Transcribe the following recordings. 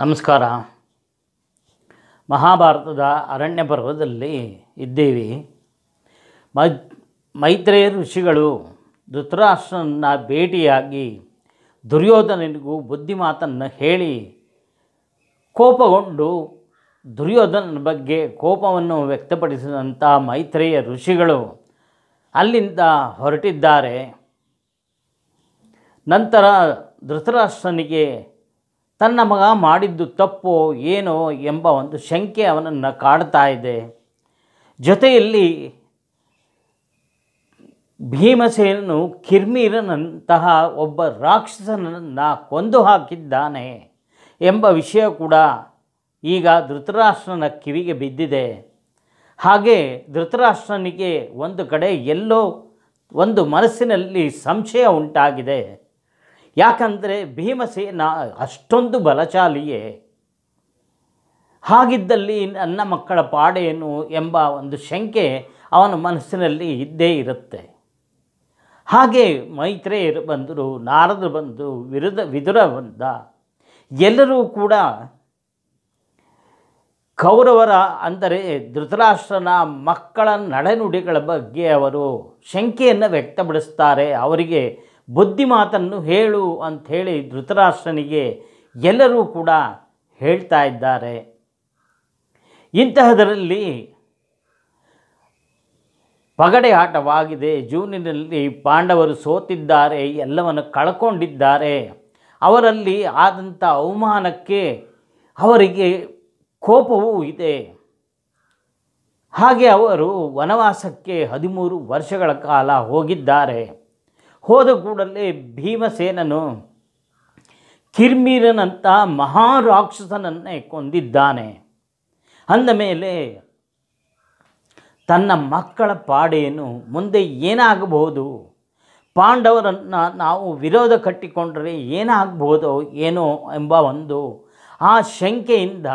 ನಮಸ್ಕಾರ ಮಹಾಭಾರತದ ಅರಣ್ಯ ಪರ್ವದಲ್ಲಿ ಇದ್ದೇವೆ ಮೈತ್ರೇಯ ಋಷಿಗಳು ಧೃತರಾಷ್ಟ್ರನ ಭೇಟಿಯಾಗಿ ದುರ್ಯೋಧನನಿಗೂ ಬುದ್ಧಿ ಮಾತನ್ನು ಹೇಳಿ ಕೋಪಗೊಂಡು ದುರ್ಯೋಧನ ಬಗ್ಗೆ ಕೋಪವನ್ನು ವ್ಯಕ್ತಪಡಿಸಿದಂಥ ಮೈತ್ರೇಯ ಋಷಿಗಳು ಅಲ್ಲಿಂದ ಹೊರಟಿದ್ದಾರೆ ನಂತರ ಧೃತರಾಷ್ಟ್ರನಿಗೆ ತನ್ನ ಮಗ ಮಾಡಿದ್ದು ತಪ್ಪೋ ಏನೋ ಎಂಬ ಒಂದು ಶಂಕೆ ಅವನನ್ನು ಕಾಡ್ತಾ ಇದೆ ಜೊತೆಯಲ್ಲಿ ಭೀಮಸೇನನು ಕಿರ್ಮೀರನಂತಹ ಒಬ್ಬ ರಾಕ್ಷಸನನ್ನು ಕೊಂದು ಹಾಕಿದ್ದಾನೆ ಎಂಬ ವಿಷಯ ಕೂಡ ಈಗ ಧೃತರಾಷ್ಟ್ರನ ಕಿವಿಗೆ ಬಿದ್ದಿದೆ ಹಾಗೆ ಧೃತರಾಷ್ಟ್ರನಿಗೆ ಒಂದು ಕಡೆ ಎಲ್ಲೋ ಒಂದು ಮನಸ್ಸಿನಲ್ಲಿ ಸಂಶಯ ಉಂಟಾಗಿದೆ ಯಾಕಂದರೆ ಭೀಮಸೇನ ಅಷ್ಟೊಂದು ಬಲಶಾಲಿಯೇ ಹಾಗಿದ್ದಲ್ಲಿ ನನ್ನ ಮಕ್ಕಳ ಪಾಡೇನು ಎಂಬ ಒಂದು ಶಂಕೆ ಅವನ ಮನಸ್ಸಿನಲ್ಲಿ ಇದ್ದೇ ಇರುತ್ತೆ ಹಾಗೆ ಮೈತ್ರೇಯರು ಬಂದರು ನಾರದರು ಬಂದು ವಿರುದ ವಿದುರ ಬಂದ ಎಲ್ಲರೂ ಕೂಡ ಕೌರವರ ಅಂದರೆ ಧೃತರಾಷ್ಟ್ರನ ಮಕ್ಕಳ ನಡೆನುಡಿಗಳ ಬಗ್ಗೆ ಅವರು ಶಂಕೆಯನ್ನು ವ್ಯಕ್ತಪಡಿಸ್ತಾರೆ ಅವರಿಗೆ ಬುದ್ಧಿ ಮಾತನ್ನು ಹೇಳು ಅಂಥೇಳಿ ಧೃತರಾಷ್ಟ್ರನಿಗೆ ಎಲ್ಲರೂ ಕೂಡ ಹೇಳ್ತಾ ಇದ್ದಾರೆ ಇಂತಹದರಲ್ಲಿ ಪಗಡೆ ಆಟವಾಗಿದೆ ಜೂನಿನಲ್ಲಿ ಪಾಂಡವರು ಸೋತಿದ್ದಾರೆ ಎಲ್ಲವನ್ನು ಕಳ್ಕೊಂಡಿದ್ದಾರೆ ಅವರಲ್ಲಿ ಆದಂಥ ಅವಮಾನಕ್ಕೆ ಅವರಿಗೆ ಕೋಪವೂ ಇದೆ ಹಾಗೆ ಅವರು ವನವಾಸಕ್ಕೆ ಹದಿಮೂರು ವರ್ಷಗಳ ಕಾಲ ಹೋಗಿದ್ದಾರೆ ಹೋದ ಕೂಡಲೇ ಭೀಮಸೇನನು ಕಿರ್ಮೀರನಂಥ ಮಹಾರಾಕ್ಷಸನನ್ನೇ ಕೊಂದಿದ್ದಾನೆ ಅಂದ ಮೇಲೆ ತನ್ನ ಮಕ್ಕಳ ಪಾಡೆಯನ್ನು ಮುಂದೆ ಏನಾಗಬಹುದು ಪಾಂಡವರನ್ನು ನಾವು ವಿರೋಧ ಕಟ್ಟಿಕೊಂಡರೆ ಏನಾಗಬಹುದು ಏನೋ ಎಂಬ ಒಂದು ಆ ಶಂಕೆಯಿಂದ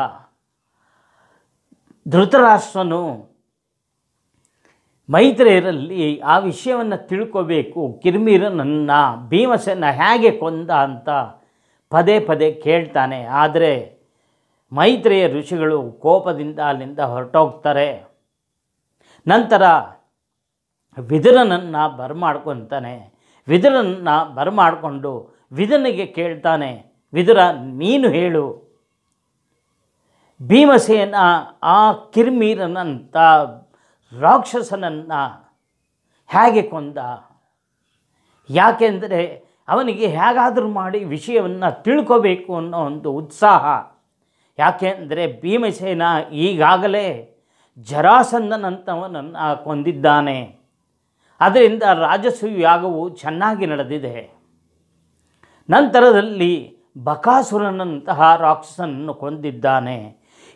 ಧೃತರಾಷ್ಟ್ರನು ಮೈತ್ರಿಯರಲ್ಲಿ ಆ ವಿಷಯವನ್ನು ತಿಳ್ಕೋಬೇಕು ಕಿರ್ಮೀರ ನನ್ನ ಹೇಗೆ ಕೊಂದ ಅಂತ ಪದೇ ಪದೇ ಕೇಳ್ತಾನೆ ಆದರೆ ಮೈತ್ರೇಯ ಋಷಿಗಳು ಕೋಪದಿಂದ ಅಲ್ಲಿಂದ ಹೊರಟೋಗ್ತಾರೆ ನಂತರ ವಿದುರನನ್ನು ಬರಮಾಡ್ಕೊತಾನೆ ವಿದುರನ್ನು ಬರಮಾಡಿಕೊಂಡು ವಿದುರನಿಗೆ ಕೇಳ್ತಾನೆ ವಿದುರ ನೀನು ಹೇಳು ಭೀಮಸೇನ ಆ ಕಿರ್ಮೀರನಂತ ರಾಕ್ಷಸನನ್ನು ಹೇಗೆ ಕೊಂದ ಯಾಕೆಂದರೆ ಅವನಿಗೆ ಹೇಗಾದರೂ ಮಾಡಿ ವಿಷಯವನ್ನು ತಿಳ್ಕೋಬೇಕು ಅನ್ನೋ ಒಂದು ಉತ್ಸಾಹ ಯಾಕೆಂದರೆ ಭೀಮಸೇನ ಈಗಾಗಲೇ ಜರಾಸಂದನಂತವನನ್ನು ಕೊಂದಿದ್ದಾನೆ ಅದರಿಂದ ರಾಜಸು ಯಾಗವು ಚೆನ್ನಾಗಿ ನಡೆದಿದೆ ನಂತರದಲ್ಲಿ ಬಕಾಸುರನಂತಹ ರಾಕ್ಷಸನನ್ನು ಕೊಂದಿದ್ದಾನೆ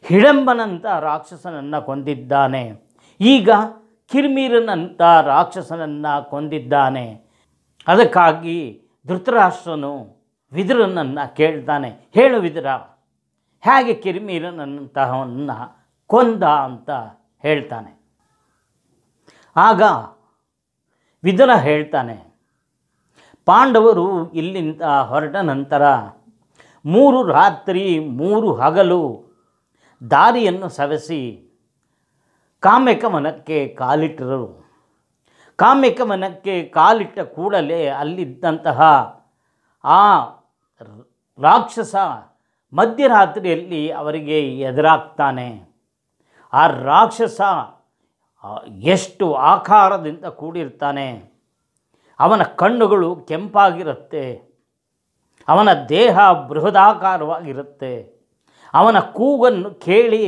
ಹಿಡಂಬನಂತಹ ರಾಕ್ಷಸನನ್ನು ಕೊಂದಿದ್ದಾನೆ ಈಗ ಕಿರ್ಮೀರನಂಥ ರಾಕ್ಷಸನನ್ನು ಕೊಂದಿದ್ದಾನೆ ಅದಕ್ಕಾಗಿ ಧೃತರಾಷ್ಟ್ರನು ವಿದುರನನ್ನು ಕೇಳ್ತಾನೆ ಹೇಳು ವಿದುರ ಹೇಗೆ ಕಿರಿಮೀರನಂತಹವನ್ನು ಕೊಂದ ಅಂತ ಹೇಳ್ತಾನೆ ಆಗ ವಿದುರ ಹೇಳ್ತಾನೆ ಪಾಂಡವರು ಇಲ್ಲಿಂದ ಹೊರಟ ನಂತರ ಮೂರು ರಾತ್ರಿ ಮೂರು ಹಗಲು ದಾರಿಯನ್ನು ಸವೆಸಿ ಕಾಮ್ಯಕ ಕಾಲಿಟ್ಟರು ಕಾಮ್ಯಕ ಕಾಲಿಟ್ಟ ಕೂಡಲೇ ಅಲ್ಲಿದ್ದಂತಹ ಆ ರಾಕ್ಷಸ ಮಧ್ಯರಾತ್ರಿಯಲ್ಲಿ ಅವರಿಗೆ ಎದುರಾಗ್ತಾನೆ ಆ ರಾಕ್ಷಸ ಎಷ್ಟು ಆಕಾರದಿಂದ ಕೂಡಿರ್ತಾನೆ ಅವನ ಕಣ್ಣುಗಳು ಕೆಂಪಾಗಿರುತ್ತೆ ಅವನ ದೇಹ ಬೃಹದಾಕಾರವಾಗಿರುತ್ತೆ ಅವನ ಕೂಗನ್ನು ಕೇಳಿ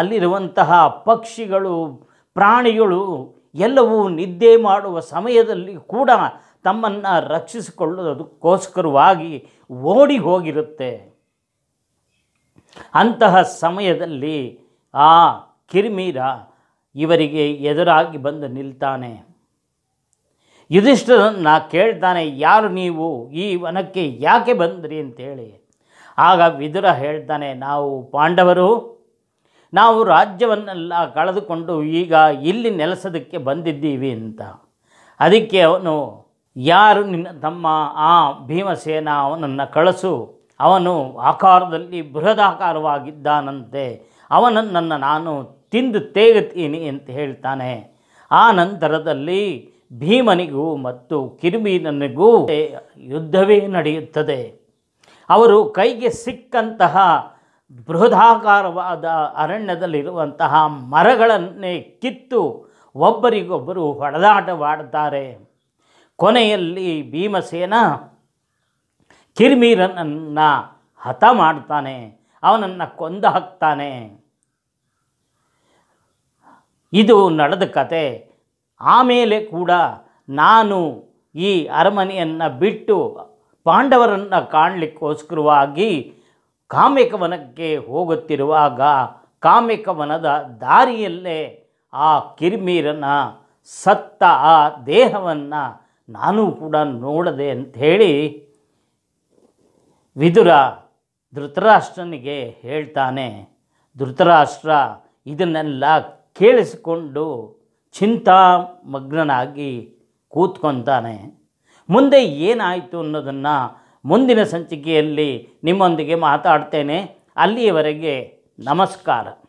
ಅಲ್ಲಿರುವಂತಹ ಪಕ್ಷಿಗಳು ಪ್ರಾಣಿಗಳು ಎಲ್ಲವೂ ನಿದ್ದೆ ಮಾಡುವ ಸಮಯದಲ್ಲಿ ಕೂಡ ತಮ್ಮನ್ನು ರಕ್ಷಿಸಿಕೊಳ್ಳೋದಕ್ಕೋಸ್ಕರವಾಗಿ ಓಡಿ ಹೋಗಿರುತ್ತೆ ಅಂತಹ ಸಮಯದಲ್ಲಿ ಆ ಕಿರಿಮೀರ ಇವರಿಗೆ ಎದುರಾಗಿ ಬಂದು ನಿಲ್ತಾನೆ ಯುಧಿಷ್ಠರನ್ನು ಕೇಳ್ತಾನೆ ಯಾರು ನೀವು ಈ ವನಕ್ಕೆ ಯಾಕೆ ಬಂದ್ರಿ ಅಂತೇಳಿ ಆಗ ವಿದುರ ಹೇಳ್ತಾನೆ ನಾವು ಪಾಂಡವರು ನಾವು ರಾಜ್ಯವನ್ನೆಲ್ಲ ಕಳೆದುಕೊಂಡು ಈಗ ಇಲ್ಲಿ ನೆಲೆಸೋದಕ್ಕೆ ಬಂದಿದ್ದೀವಿ ಅಂತ ಅದಕ್ಕೆ ಅವನು ಯಾರು ನಿನ್ನ ತಮ್ಮ ಆ ಭೀಮಸೇನ ಅವನನ್ನು ಕಳಿಸು ಅವನು ಆಕಾರದಲ್ಲಿ ಬೃಹದಾಕಾರವಾಗಿದ್ದಾನಂತೆ ಅವನನ್ನು ನಾನು ತಿಂದು ತೇಗುತ್ತೀನಿ ಅಂತ ಹೇಳ್ತಾನೆ ಆ ನಂತರದಲ್ಲಿ ಭೀಮನಿಗೂ ಮತ್ತು ಕಿರಿಬೀನನಿಗೂ ಯುದ್ಧವೇ ನಡೆಯುತ್ತದೆ ಅವರು ಕೈಗೆ ಸಿಕ್ಕಂತಹ ಬೃಹದಾಕಾರವಾದ ಅರಣ್ಯದಲ್ಲಿರುವಂತಹ ಮರಗಳನ್ನೇ ಕಿತ್ತು ಒಬ್ಬರಿಗೊಬ್ಬರು ಹೊಡೆದಾಟವಾಡುತ್ತಾರೆ ಕೊನೆಯಲ್ಲಿ ಭೀಮಸೇನ ಕಿರ್ಮೀರನನ್ನು ಹತ ಮಾಡ್ತಾನೆ ಅವನನ್ನು ಕೊಂದು ಹಾಕ್ತಾನೆ ಇದು ನಡೆದ ಕತೆ ಆಮೇಲೆ ಕೂಡ ನಾನು ಈ ಅರಮನೆಯನ್ನು ಬಿಟ್ಟು ಪಾಂಡವರನ್ನು ಕಾಣಲಿಕ್ಕೋಸ್ಕರವಾಗಿ ಕಾಮಿಕವನಕ್ಕೆ ಹೋಗುತ್ತಿರುವಾಗ ಕಾಮಿಕವನದ ದಾರಿಯಲ್ಲೇ ಆ ಕಿರ್ಮೀರನ ಸತ್ತ ಆ ದೇಹವನ್ನು ನಾನು ಕೂಡ ನೋಡದೆ ಅಂಥೇಳಿ ವಿದುರ ಧೃತರಾಷ್ಟ್ರನಿಗೆ ಹೇಳ್ತಾನೆ ಧೃತರಾಷ್ಟ್ರ ಇದನ್ನೆಲ್ಲ ಕೇಳಿಸಿಕೊಂಡು ಚಿಂತಾಮಗ್ನಾಗಿ ಕೂತ್ಕೊತಾನೆ ಮುಂದೆ ಏನಾಯಿತು ಅನ್ನೋದನ್ನು ಮುಂದಿನ ಸಂಚಿಕೆಯಲ್ಲಿ ನಿಮ್ಮೊಂದಿಗೆ ಮಾತಾಡ್ತೇನೆ ಅಲ್ಲಿಯವರೆಗೆ ನಮಸ್ಕಾರ